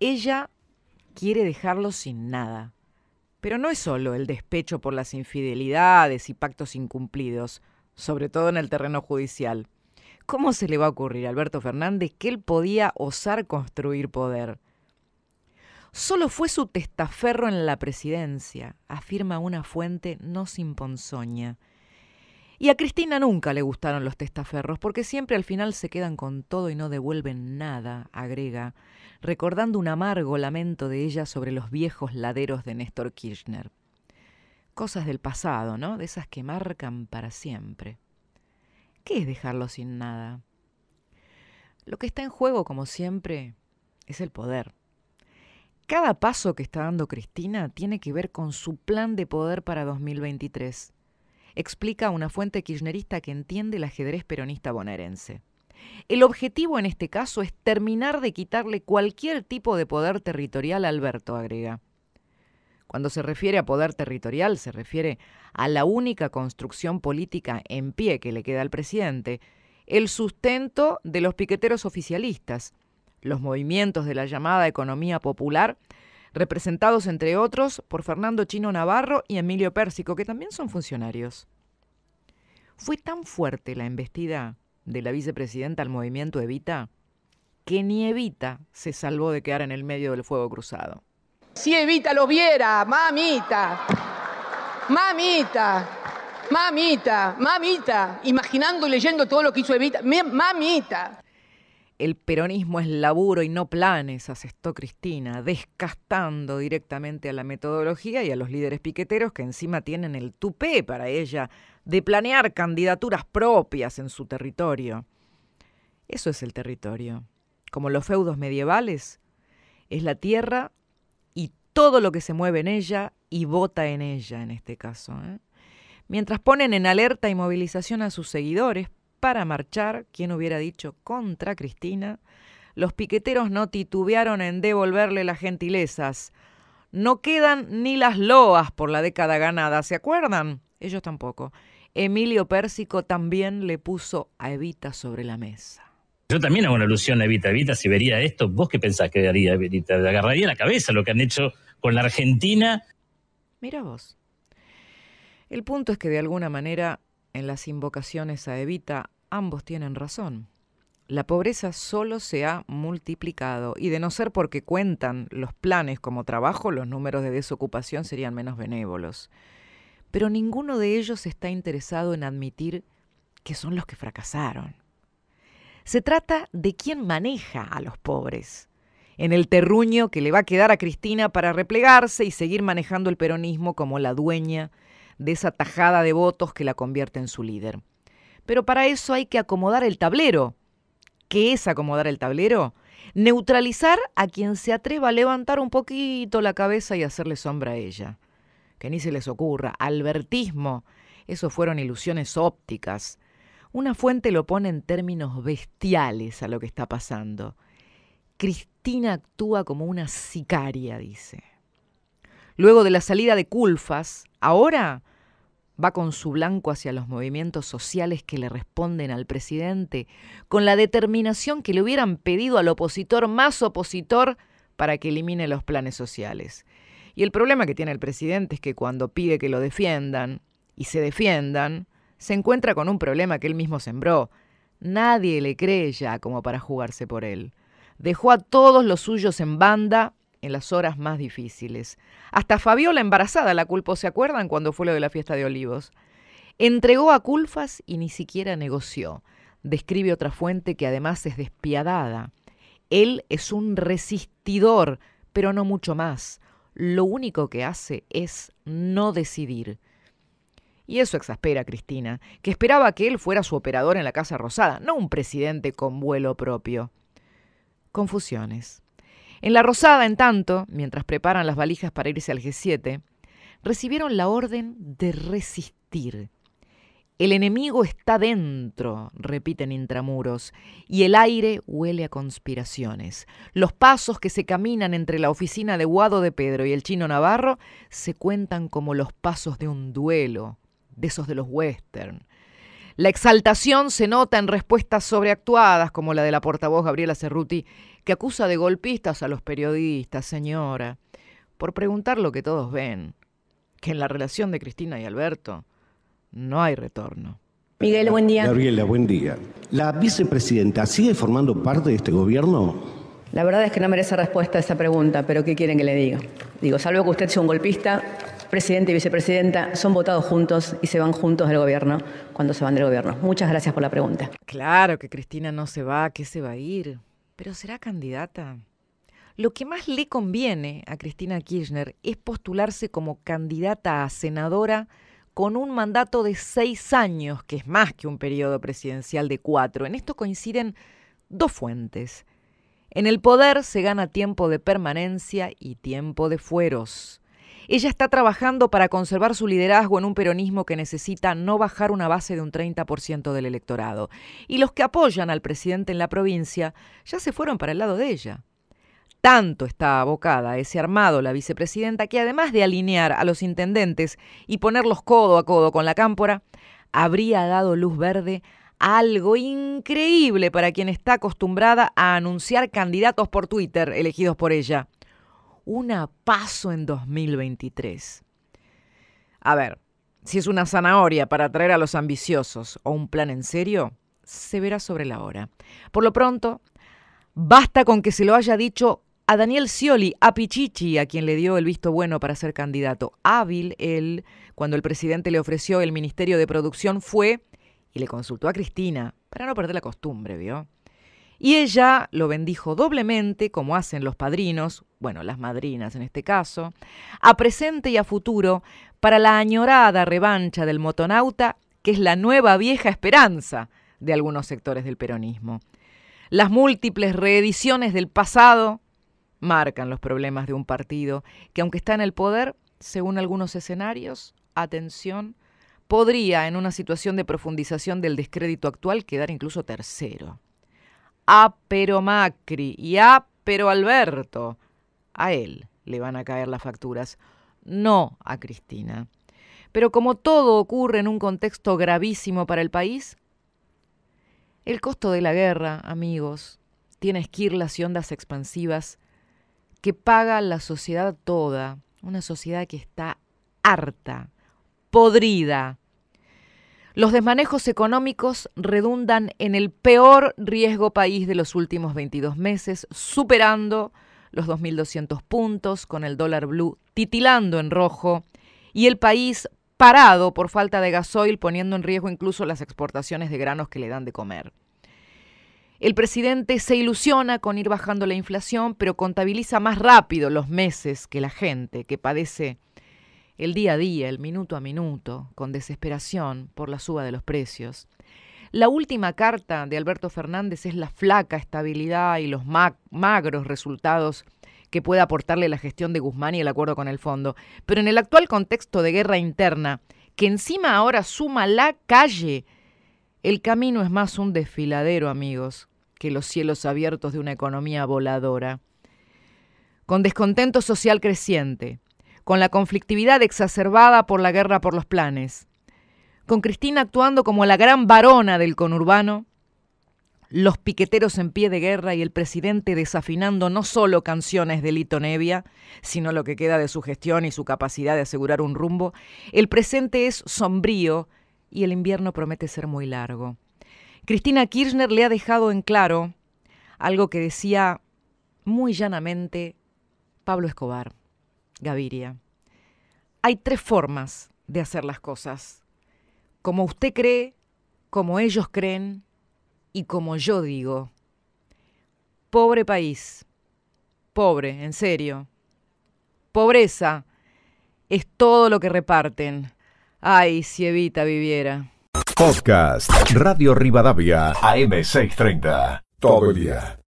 Ella quiere dejarlo sin nada. Pero no es solo el despecho por las infidelidades y pactos incumplidos, sobre todo en el terreno judicial. ¿Cómo se le va a ocurrir a Alberto Fernández que él podía osar construir poder? Solo fue su testaferro en la presidencia, afirma una fuente no sin ponzoña. Y a Cristina nunca le gustaron los testaferros, porque siempre al final se quedan con todo y no devuelven nada, agrega recordando un amargo lamento de ella sobre los viejos laderos de Néstor Kirchner. Cosas del pasado, ¿no? De esas que marcan para siempre. ¿Qué es dejarlo sin nada? Lo que está en juego, como siempre, es el poder. Cada paso que está dando Cristina tiene que ver con su plan de poder para 2023, explica una fuente kirchnerista que entiende el ajedrez peronista bonaerense. El objetivo en este caso es terminar de quitarle cualquier tipo de poder territorial a Alberto, agrega. Cuando se refiere a poder territorial, se refiere a la única construcción política en pie que le queda al presidente, el sustento de los piqueteros oficialistas, los movimientos de la llamada economía popular, representados entre otros por Fernando Chino Navarro y Emilio Pérsico, que también son funcionarios. Fue tan fuerte la embestida de la vicepresidenta al movimiento Evita, que ni Evita se salvó de quedar en el medio del fuego cruzado. Si Evita lo viera, mamita, mamita, mamita, mamita, imaginando y leyendo todo lo que hizo Evita, mamita el peronismo es laburo y no planes, asestó Cristina, descastando directamente a la metodología y a los líderes piqueteros que encima tienen el tupé para ella de planear candidaturas propias en su territorio. Eso es el territorio. Como los feudos medievales, es la tierra y todo lo que se mueve en ella y vota en ella en este caso. ¿eh? Mientras ponen en alerta y movilización a sus seguidores para marchar, quien hubiera dicho contra Cristina, los piqueteros no titubearon en devolverle las gentilezas. No quedan ni las loas por la década ganada, ¿se acuerdan? Ellos tampoco. Emilio Pérsico también le puso a Evita sobre la mesa. Yo también hago una alusión a Evita. Evita, si vería esto, ¿vos qué pensás que haría Evita? agarraría la cabeza lo que han hecho con la Argentina. Mira vos. El punto es que de alguna manera en las invocaciones a Evita ambos tienen razón. La pobreza solo se ha multiplicado y de no ser porque cuentan los planes como trabajo, los números de desocupación serían menos benévolos. Pero ninguno de ellos está interesado en admitir que son los que fracasaron. Se trata de quién maneja a los pobres, en el terruño que le va a quedar a Cristina para replegarse y seguir manejando el peronismo como la dueña de esa tajada de votos que la convierte en su líder. Pero para eso hay que acomodar el tablero. ¿Qué es acomodar el tablero? Neutralizar a quien se atreva a levantar un poquito la cabeza y hacerle sombra a ella. Que ni se les ocurra. Albertismo. Eso fueron ilusiones ópticas. Una fuente lo pone en términos bestiales a lo que está pasando. Cristina actúa como una sicaria, dice. Luego de la salida de Culfas, ahora va con su blanco hacia los movimientos sociales que le responden al presidente, con la determinación que le hubieran pedido al opositor más opositor para que elimine los planes sociales. Y el problema que tiene el presidente es que cuando pide que lo defiendan y se defiendan, se encuentra con un problema que él mismo sembró. Nadie le cree ya como para jugarse por él. Dejó a todos los suyos en banda en las horas más difíciles. Hasta Fabiola embarazada la culpó, ¿se acuerdan cuando fue lo de la fiesta de olivos? Entregó a Culfas y ni siquiera negoció. Describe otra fuente que además es despiadada. Él es un resistidor, pero no mucho más. Lo único que hace es no decidir. Y eso exaspera a Cristina, que esperaba que él fuera su operador en la Casa Rosada, no un presidente con vuelo propio. Confusiones. En La Rosada, en tanto, mientras preparan las valijas para irse al G7, recibieron la orden de resistir. El enemigo está dentro, repiten intramuros, y el aire huele a conspiraciones. Los pasos que se caminan entre la oficina de Guado de Pedro y el chino Navarro se cuentan como los pasos de un duelo, de esos de los western. La exaltación se nota en respuestas sobreactuadas, como la de la portavoz Gabriela Cerruti que acusa de golpistas a los periodistas, señora, por preguntar lo que todos ven, que en la relación de Cristina y Alberto no hay retorno. Miguel, buen día. Gabriela, buen día. ¿La vicepresidenta sigue formando parte de este gobierno? La verdad es que no merece respuesta a esa pregunta, pero ¿qué quieren que le diga? Digo, salvo que usted sea un golpista, presidente y vicepresidenta son votados juntos y se van juntos del gobierno cuando se van del gobierno. Muchas gracias por la pregunta. Claro que Cristina no se va, que se va a ir? pero será candidata. Lo que más le conviene a Cristina Kirchner es postularse como candidata a senadora con un mandato de seis años, que es más que un periodo presidencial de cuatro. En esto coinciden dos fuentes. En el poder se gana tiempo de permanencia y tiempo de fueros. Ella está trabajando para conservar su liderazgo en un peronismo que necesita no bajar una base de un 30% del electorado. Y los que apoyan al presidente en la provincia ya se fueron para el lado de ella. Tanto está abocada ese armado la vicepresidenta que además de alinear a los intendentes y ponerlos codo a codo con la cámpora, habría dado luz verde a algo increíble para quien está acostumbrada a anunciar candidatos por Twitter elegidos por ella una paso en 2023. A ver, si es una zanahoria para atraer a los ambiciosos o un plan en serio, se verá sobre la hora. Por lo pronto, basta con que se lo haya dicho a Daniel Scioli, a Pichichi, a quien le dio el visto bueno para ser candidato. Hábil él, cuando el presidente le ofreció el Ministerio de Producción, fue y le consultó a Cristina, para no perder la costumbre, ¿vio? Y ella lo bendijo doblemente, como hacen los padrinos, bueno, las madrinas en este caso, a presente y a futuro, para la añorada revancha del motonauta, que es la nueva vieja esperanza de algunos sectores del peronismo. Las múltiples reediciones del pasado marcan los problemas de un partido que, aunque está en el poder, según algunos escenarios, atención, podría, en una situación de profundización del descrédito actual, quedar incluso tercero. A pero Macri y A pero Alberto. A él le van a caer las facturas, no a Cristina. Pero como todo ocurre en un contexto gravísimo para el país, el costo de la guerra, amigos, tiene esquirlas y ondas expansivas que paga la sociedad toda, una sociedad que está harta, podrida, los desmanejos económicos redundan en el peor riesgo país de los últimos 22 meses, superando los 2.200 puntos, con el dólar blue titilando en rojo y el país parado por falta de gasoil, poniendo en riesgo incluso las exportaciones de granos que le dan de comer. El presidente se ilusiona con ir bajando la inflación, pero contabiliza más rápido los meses que la gente que padece el día a día, el minuto a minuto, con desesperación por la suba de los precios. La última carta de Alberto Fernández es la flaca estabilidad y los magros resultados que puede aportarle la gestión de Guzmán y el acuerdo con el fondo. Pero en el actual contexto de guerra interna, que encima ahora suma la calle, el camino es más un desfiladero, amigos, que los cielos abiertos de una economía voladora. Con descontento social creciente, con la conflictividad exacerbada por la guerra por los planes, con Cristina actuando como la gran varona del conurbano, los piqueteros en pie de guerra y el presidente desafinando no solo canciones de Lito Nevia, sino lo que queda de su gestión y su capacidad de asegurar un rumbo, el presente es sombrío y el invierno promete ser muy largo. Cristina Kirchner le ha dejado en claro algo que decía muy llanamente Pablo Escobar. Gaviria. Hay tres formas de hacer las cosas. Como usted cree, como ellos creen y como yo digo. Pobre país. Pobre, en serio. Pobreza es todo lo que reparten. Ay, si Evita viviera. Podcast Radio Rivadavia am Todo día.